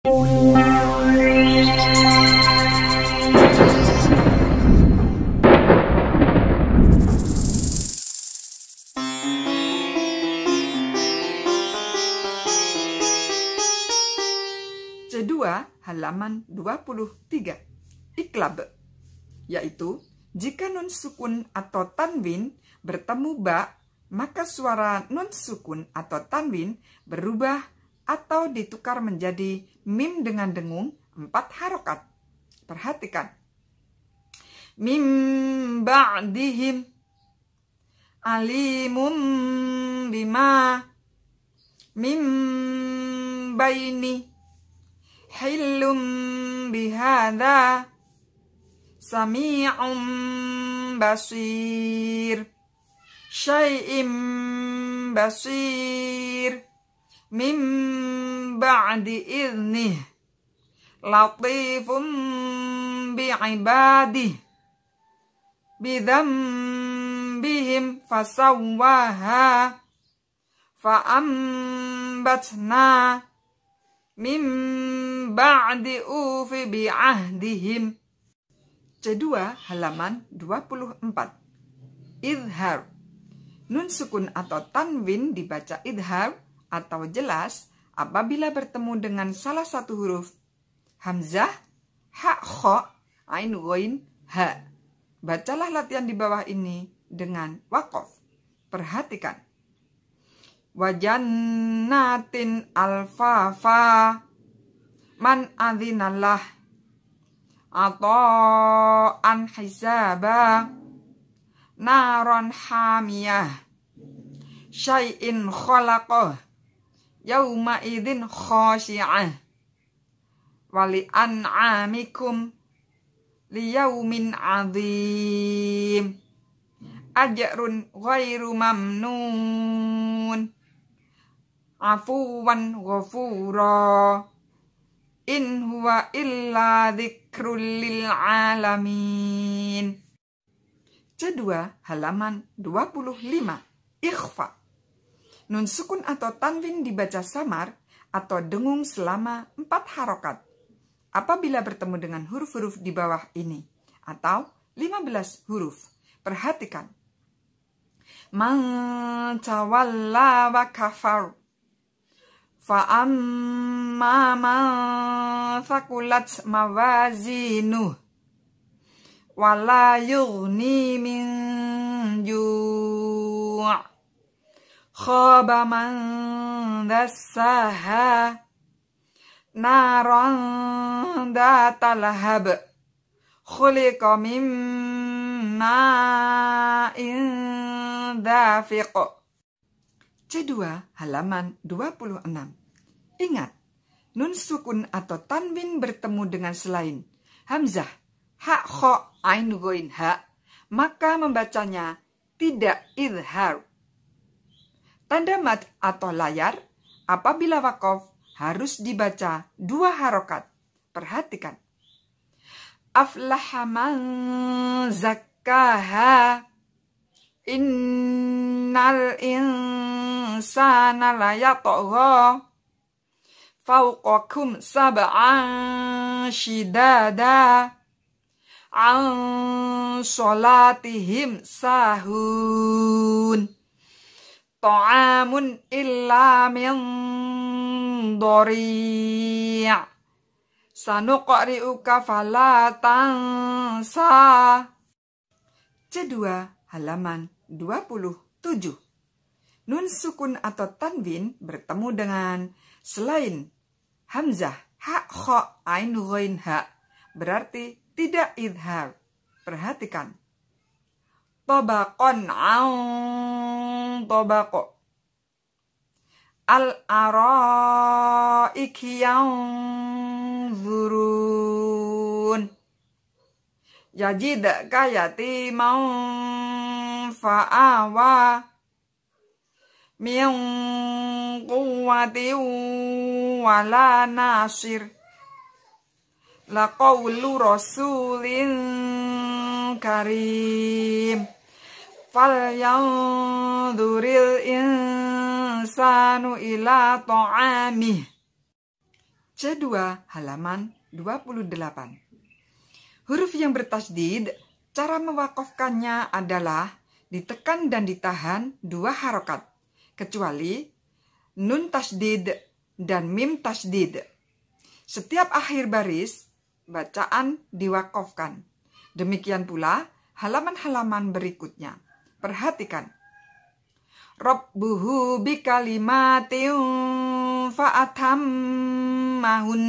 C2 halaman 23 iklab yaitu jika nun sukun atau tanwin bertemu ba maka suara nun sukun atau tanwin berubah atau ditukar menjadi mim dengan dengung empat harokat. Perhatikan. Mim ba'dihim alimum bima mim baini hilum bihada sami'um basir syai'im basir min ba'di idnih latifum bi'ibadih bidhambihim fasawwaha fa'ambatna min ba'di ufi bi'ahdihim C2 halaman 24 Idhar Nun sukun atau tanwin dibaca idhar atau jelas apabila bertemu dengan salah satu huruf hamzah, ha, kho, ain, goin, ha. Bacalah latihan di bawah ini dengan wakof. Perhatikan. alfa fa man adzinallah an hisaba naron hamiyah syai'in khalaqah yauma idin khasyi'ah wali an'amikum liyaumin azim ajrun ghairu mamnun afuwan ghafura in huwa illa dzikrul lil alamin kedua halaman 25 ikhfa Nun sukun atau tanwin dibaca samar atau dengung selama empat harokat. Apabila bertemu dengan huruf-huruf di bawah ini atau 15 huruf. Perhatikan. Man wa kafar. Fa'amma man thakulat mawazinu Wala yughni min ju'a khaba man dassaha naran datal hab khuliqa min ma'in dafiq C2 halaman 26 Ingat nun sukun atau tanwin bertemu dengan selain hamzah ha kho ain goin ha maka membacanya tidak idhar Tanda mat atau layar apabila wakaf harus dibaca dua harokat. Perhatikan. Aflahaman zakkaha innal insana layatogho fauqakum sab'an shidada an sholatihim sahun ta'amun illa min dhari'a Sanuqri'uka fala tansa. C2 halaman 27. Nun sukun atau tanwin bertemu dengan selain hamzah ha kha ain ghain ha berarti tidak idhar. Perhatikan. Tabaqan an tobako al ara ya yajid kayati mau faawa min quwwati wala nasir la qawlu rasulin karim Falyanzuril insanu ila ta'amih. C2 halaman 28. Huruf yang bertasdid, cara mewakafkannya adalah ditekan dan ditahan dua harokat, kecuali nun tasdid dan mim tasdid. Setiap akhir baris, bacaan diwakafkan. Demikian pula halaman-halaman berikutnya. Perhatikan. Rabbuhu bi kalimatin mahun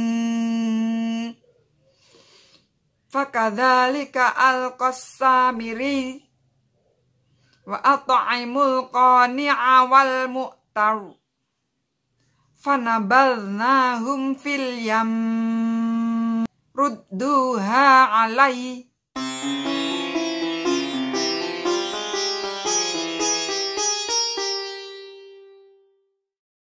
al-qassamiri wa at'imul qani'a wal mu'tar. Fanabadnahum fil yam rudduha alai